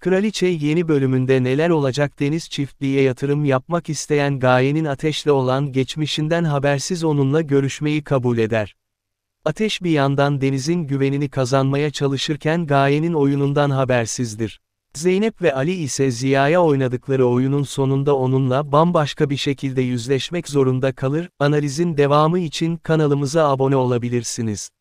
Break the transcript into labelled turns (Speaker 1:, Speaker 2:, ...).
Speaker 1: Kraliçe yeni bölümünde neler olacak deniz çiftliğe yatırım yapmak isteyen gayenin ateşle olan geçmişinden habersiz onunla görüşmeyi kabul eder. Ateş bir yandan denizin güvenini kazanmaya çalışırken gayenin oyunundan habersizdir. Zeynep ve Ali ise Ziya'ya oynadıkları oyunun sonunda onunla bambaşka bir şekilde yüzleşmek zorunda kalır, analizin devamı için kanalımıza abone olabilirsiniz.